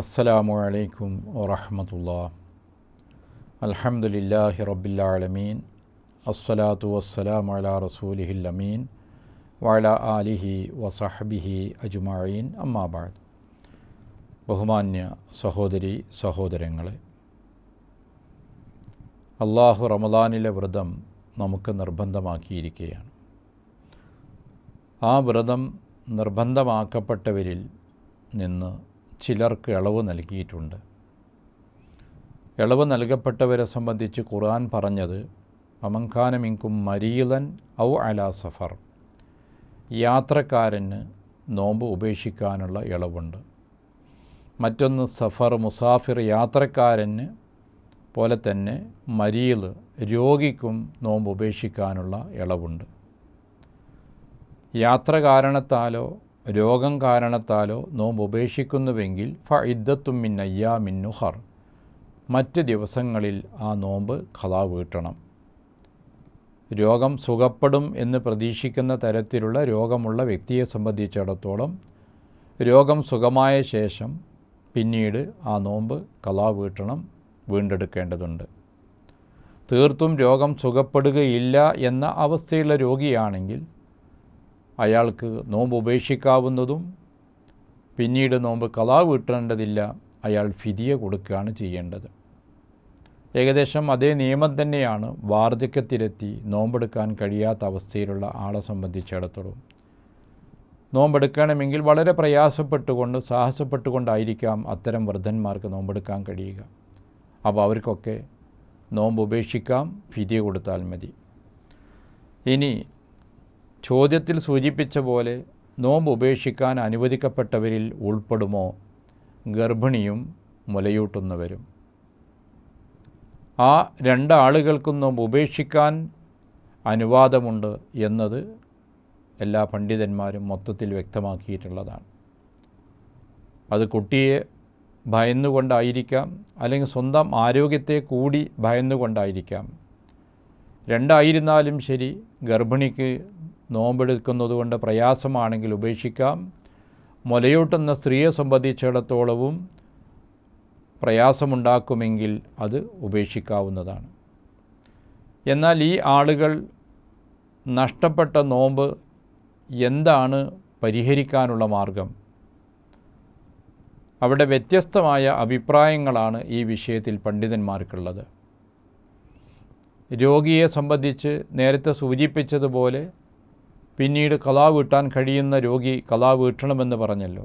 അസ്സലാമു അലൈക്കും വറഹമത്തുള്ള അലഹമുല്ലാഹി റബ്ബില്ലാലമീൻ അസ്സലാത്തു വസ്സലാം അല റസൂലിഹി അമീൻ വാല ആലിഹി വസഹബിഹി അജുമായീൻ അമ്മാബാദ് ബഹുമാന്യ സഹോദരി സഹോദരങ്ങളെ അള്ളാഹു റമദാനിലെ വ്രതം നമുക്ക് നിർബന്ധമാക്കിയിരിക്കുകയാണ് ആ വ്രതം നിർബന്ധമാക്കപ്പെട്ടവരിൽ നിന്ന് ചിലർക്ക് ഇളവ് നൽകിയിട്ടുണ്ട് ഇളവ് നൽകപ്പെട്ടവരെ സംബന്ധിച്ച് ഖുർആൻ പറഞ്ഞത് അമങ്കാനമിങ്കും മരീലൻ ഔ അലാ സഫർ യാത്രക്കാരന് നോമ്പ് ഉപേക്ഷിക്കാനുള്ള ഇളവുണ്ട് മറ്റൊന്ന് സഫർ മുസാഫിർ യാത്രക്കാരന് പോലെ തന്നെ മരീൽ രോഗിക്കും നോമ്പ് ഉപേക്ഷിക്കാനുള്ള ഇളവുണ്ട് യാത്ര കാരണത്താലോ രോഗം കാരണത്താലോ നോമ്പ് ഉപേക്ഷിക്കുന്നുവെങ്കിൽ ഫ ഇദ്ദത്തുമിൻ അയ്യാമിൻ നുഹർ മറ്റ് ദിവസങ്ങളിൽ ആ നോമ്പ് ഖലാ വീട്ടണം രോഗം സുഖപ്പെടും എന്ന് പ്രതീക്ഷിക്കുന്ന തരത്തിലുള്ള രോഗമുള്ള വ്യക്തിയെ സംബന്ധിച്ചിടത്തോളം രോഗം സുഖമായ ശേഷം പിന്നീട് ആ നോമ്പ് കഥാ വീട്ടണം വീണ്ടെടുക്കേണ്ടതുണ്ട് തീർത്തും രോഗം സുഖപ്പെടുകയില്ല എന്ന അവസ്ഥയുള്ള രോഗിയാണെങ്കിൽ അയാൾക്ക് നോമ്പ് ഉപേക്ഷിക്കാവുന്നതും പിന്നീട് നോമ്പ് കലാ വീട്ടേണ്ടതില്ല അയാൾ ഫിതിയ കൊടുക്കുകയാണ് ചെയ്യേണ്ടത് ഏകദേശം അതേ നിയമം തന്നെയാണ് വാർദ്ധക്യത്തിലെത്തി നോമ്പെടുക്കാൻ കഴിയാത്ത അവസ്ഥയിലുള്ള ആളെ സംബന്ധിച്ചിടത്തോളം നോമ്പെടുക്കണമെങ്കിൽ വളരെ പ്രയാസപ്പെട്ടുകൊണ്ട് സാഹസപ്പെട്ടുകൊണ്ടായിരിക്കാം അത്തരം വൃദ്ധന്മാർക്ക് നോമ്പെടുക്കാൻ കഴിയുക അപ്പോൾ അവർക്കൊക്കെ നോമ്പ് ഉപേക്ഷിക്കാം ഫിതിയ കൊടുത്താൽ മതി ഇനി ചോദ്യത്തിൽ സൂചിപ്പിച്ച പോലെ നോമ്പ് ഉപേക്ഷിക്കാൻ അനുവദിക്കപ്പെട്ടവരിൽ ഉൾപ്പെടുമോ ഗർഭിണിയും മുലയൂട്ടുന്നവരും ആ രണ്ടാളുകൾക്കും നോമ്പ് ഉപേക്ഷിക്കാൻ അനുവാദമുണ്ട് എന്നത് എല്ലാ പണ്ഡിതന്മാരും മൊത്തത്തിൽ വ്യക്തമാക്കിയിട്ടുള്ളതാണ് അത് കുട്ടിയെ ഭയന്നുകൊണ്ടായിരിക്കാം അല്ലെങ്കിൽ സ്വന്തം ആരോഗ്യത്തെ കൂടി ഭയന്നുകൊണ്ടായിരിക്കാം രണ്ടായിരുന്നാലും ശരി ഗർഭിണിക്ക് കൊണ്ട് പ്രയാസമാണെങ്കിൽ ഉപേക്ഷിക്കാം മുലയൂട്ടുന്ന സ്ത്രീയെ സംബന്ധിച്ചിടത്തോളവും പ്രയാസമുണ്ടാക്കുമെങ്കിൽ അത് ഉപേക്ഷിക്കാവുന്നതാണ് എന്നാൽ ഈ ആളുകൾ നഷ്ടപ്പെട്ട നോമ്പ് എന്താണ് പരിഹരിക്കാനുള്ള മാർഗം അവിടെ വ്യത്യസ്തമായ അഭിപ്രായങ്ങളാണ് ഈ വിഷയത്തിൽ പണ്ഡിതന്മാർക്കുള്ളത് രോഗിയെ സംബന്ധിച്ച് നേരത്തെ സൂചിപ്പിച്ചതുപോലെ പിന്നീട് കലാ വീട്ടാൻ കഴിയുന്ന രോഗി കലാ വീട്ടണമെന്ന് പറഞ്ഞല്ലോ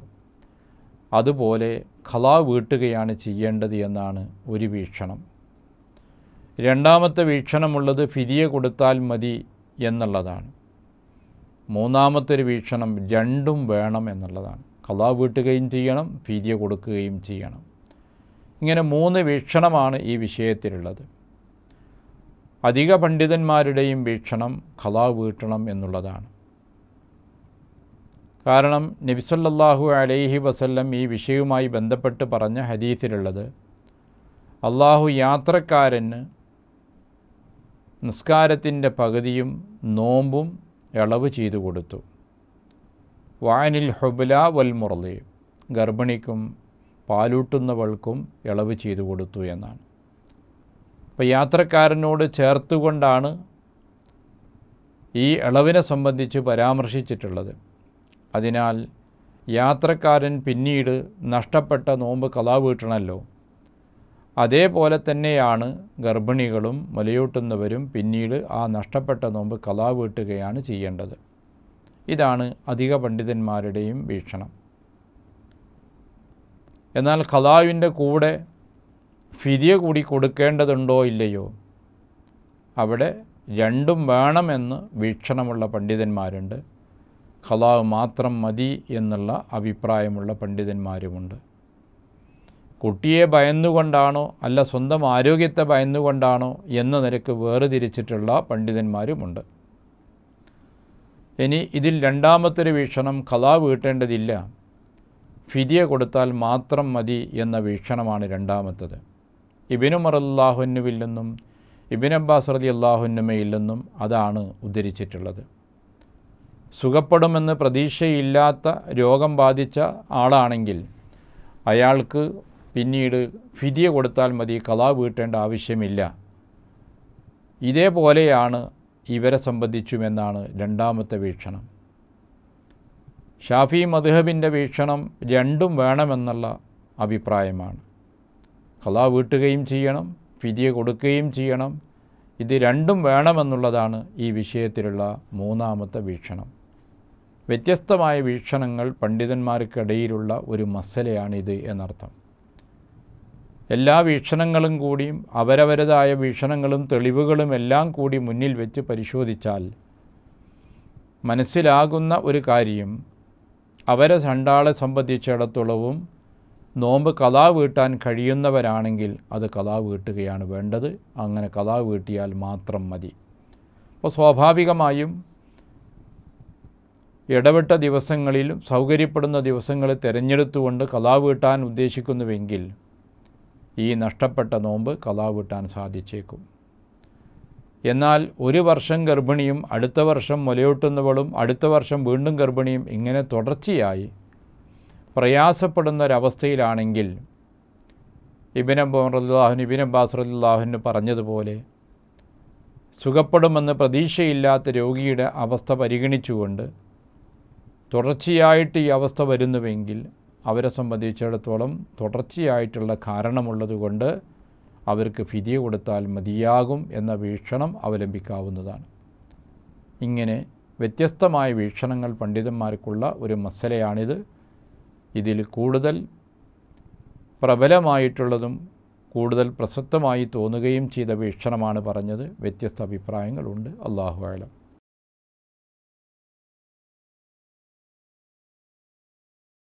അതുപോലെ കലാ വീട്ടുകയാണ് ചെയ്യേണ്ടത് എന്നാണ് ഒരു വീക്ഷണം രണ്ടാമത്തെ വീക്ഷണമുള്ളത് ഫിരിയെ കൊടുത്താൽ മതി എന്നുള്ളതാണ് മൂന്നാമത്തെ ഒരു വീക്ഷണം രണ്ടും വേണം എന്നുള്ളതാണ് കലാ വീട്ടുകയും ചെയ്യണം ഫിരിയെ കൊടുക്കുകയും ചെയ്യണം ഇങ്ങനെ മൂന്ന് വീക്ഷണമാണ് ഈ വിഷയത്തിലുള്ളത് അധിക പണ്ഡിതന്മാരുടെയും വീക്ഷണം കലാ വീട്ടണം എന്നുള്ളതാണ് കാരണം നബിസല്ലാഹു അലൈഹി വസല്ലം ഈ വിഷയവുമായി ബന്ധപ്പെട്ട് പറഞ്ഞ ഹദീസിലുള്ളത് അള്ളാഹു യാത്രക്കാരന് നിസ്കാരത്തിൻ്റെ പകുതിയും നോമ്പും ഇളവ് ചെയ്തു കൊടുത്തു വാനിൽ ഹുബുല വൽ മുറലി ഗർഭിണിക്കും പാലൂട്ടുന്നവൾക്കും ഇളവ് ചെയ്തു കൊടുത്തു എന്നാണ് അപ്പോൾ യാത്രക്കാരനോട് ചേർത്തുകൊണ്ടാണ് ഈ ഇളവിനെ സംബന്ധിച്ച് പരാമർശിച്ചിട്ടുള്ളത് അതിനാൽ യാത്രക്കാരൻ പിന്നീട് നഷ്ടപ്പെട്ട നോമ്പ് കലാ അതേപോലെ തന്നെയാണ് ഗർഭിണികളും മുലയൂട്ടുന്നവരും പിന്നീട് ആ നഷ്ടപ്പെട്ട നോമ്പ് കലാ വീട്ടുകയാണ് ചെയ്യേണ്ടത് ഇതാണ് അധിക പണ്ഡിതന്മാരുടെയും വീക്ഷണം എന്നാൽ കലാവിൻ്റെ കൂടെ ഫിരിയ കൂടി കൊടുക്കേണ്ടതുണ്ടോ ഇല്ലയോ അവിടെ രണ്ടും വേണമെന്ന് വീക്ഷണമുള്ള പണ്ഡിതന്മാരുണ്ട് ഖലാവ് മാത്രം മതി എന്നുള്ള അഭിപ്രായമുള്ള പണ്ഡിതന്മാരുമുണ്ട് കുട്ടിയെ ഭയന്നുകൊണ്ടാണോ അല്ല സ്വന്തം ആരോഗ്യത്തെ ഭയന്നുകൊണ്ടാണോ എന്ന നിരക്ക് വേർതിരിച്ചിട്ടുള്ള പണ്ഡിതന്മാരുമുണ്ട് ഇനി ഇതിൽ രണ്ടാമത്തൊരു വീക്ഷണം കലാ വീട്ടേണ്ടതില്ല ഫിദിയ കൊടുത്താൽ മാത്രം മതി എന്ന വീക്ഷണമാണ് രണ്ടാമത്തത് ഇബിനു അള്ളാഹുന്നുവില്ലെന്നും ഇബിൻ അബ്ബാസ് റതി അള്ളാഹുന്നുമയില്ലെന്നും അതാണ് ഉദ്ധരിച്ചിട്ടുള്ളത് സുഖപ്പെടുമെന്ന് പ്രതീക്ഷയില്ലാത്ത രോഗം ബാധിച്ച ആളാണെങ്കിൽ അയാൾക്ക് പിന്നീട് ഫിതിയ കൊടുത്താൽ മതി കഥ വീട്ടേണ്ട ആവശ്യമില്ല ഇതേപോലെയാണ് ഇവരെ സംബന്ധിച്ചുമെന്നാണ് രണ്ടാമത്തെ വീക്ഷണം ഷാഫി മധുഹബിൻ്റെ വീക്ഷണം രണ്ടും വേണമെന്നുള്ള അഭിപ്രായമാണ് കഥ വീട്ടുകയും ചെയ്യണം ഫിതിയ കൊടുക്കുകയും ചെയ്യണം ഇത് രണ്ടും വേണമെന്നുള്ളതാണ് ഈ വിഷയത്തിലുള്ള മൂന്നാമത്തെ വീക്ഷണം വ്യത്യസ്തമായ വീക്ഷണങ്ങൾ പണ്ഡിതന്മാർക്കിടയിലുള്ള ഒരു മസലയാണിത് എന്നർത്ഥം എല്ലാ വീക്ഷണങ്ങളും കൂടിയും അവരവരതായ വീക്ഷണങ്ങളും തെളിവുകളും എല്ലാം കൂടി മുന്നിൽ വെച്ച് പരിശോധിച്ചാൽ മനസ്സിലാകുന്ന ഒരു കാര്യം അവരെ സണ്ടാളെ സംബന്ധിച്ചിടത്തോളവും നോമ്പ് കഥാ വീട്ടാൻ കഴിയുന്നവരാണെങ്കിൽ അത് കഥാ വീട്ടുകയാണ് വേണ്ടത് അങ്ങനെ കഥാ വീട്ടിയാൽ മാത്രം മതി അപ്പോൾ സ്വാഭാവികമായും ഇടപെട്ട ദിവസങ്ങളിലും സൗകര്യപ്പെടുന്ന ദിവസങ്ങളെ തിരഞ്ഞെടുത്തുകൊണ്ട് കലാവ് വീട്ടാൻ ഉദ്ദേശിക്കുന്നുവെങ്കിൽ ഈ നഷ്ടപ്പെട്ട നോമ്പ് കലാവീട്ടാൻ സാധിച്ചേക്കും എന്നാൽ ഒരു വർഷം ഗർഭിണിയും അടുത്ത വർഷം മുലയൂട്ടുന്നവളും അടുത്ത വർഷം വീണ്ടും ഗർഭിണിയും ഇങ്ങനെ തുടർച്ചയായി പ്രയാസപ്പെടുന്ന ഒരവസ്ഥയിലാണെങ്കിൽ ഇബിൻ അബ്ബാഹുൻ ഇബിൻ പറഞ്ഞതുപോലെ സുഖപ്പെടുമെന്ന് പ്രതീക്ഷയില്ലാത്ത രോഗിയുടെ അവസ്ഥ പരിഗണിച്ചുകൊണ്ട് തുടർച്ചയായിട്ട് ഈ അവസ്ഥ വരുന്നുവെങ്കിൽ അവരെ സംബന്ധിച്ചിടത്തോളം തുടർച്ചയായിട്ടുള്ള കാരണമുള്ളതുകൊണ്ട് അവർക്ക് ഫിതി കൊടുത്താൽ മതിയാകും എന്ന വീക്ഷണം അവലംബിക്കാവുന്നതാണ് ഇങ്ങനെ വ്യത്യസ്തമായ വീക്ഷണങ്ങൾ പണ്ഡിതന്മാർക്കുള്ള ഒരു മസലയാണിത് ഇതിൽ കൂടുതൽ പ്രബലമായിട്ടുള്ളതും കൂടുതൽ പ്രസക്തമായി തോന്നുകയും ചെയ്ത വീക്ഷണമാണ് പറഞ്ഞത് വ്യത്യസ്ത അഭിപ്രായങ്ങളുണ്ട് അള്ളാഹു ആലം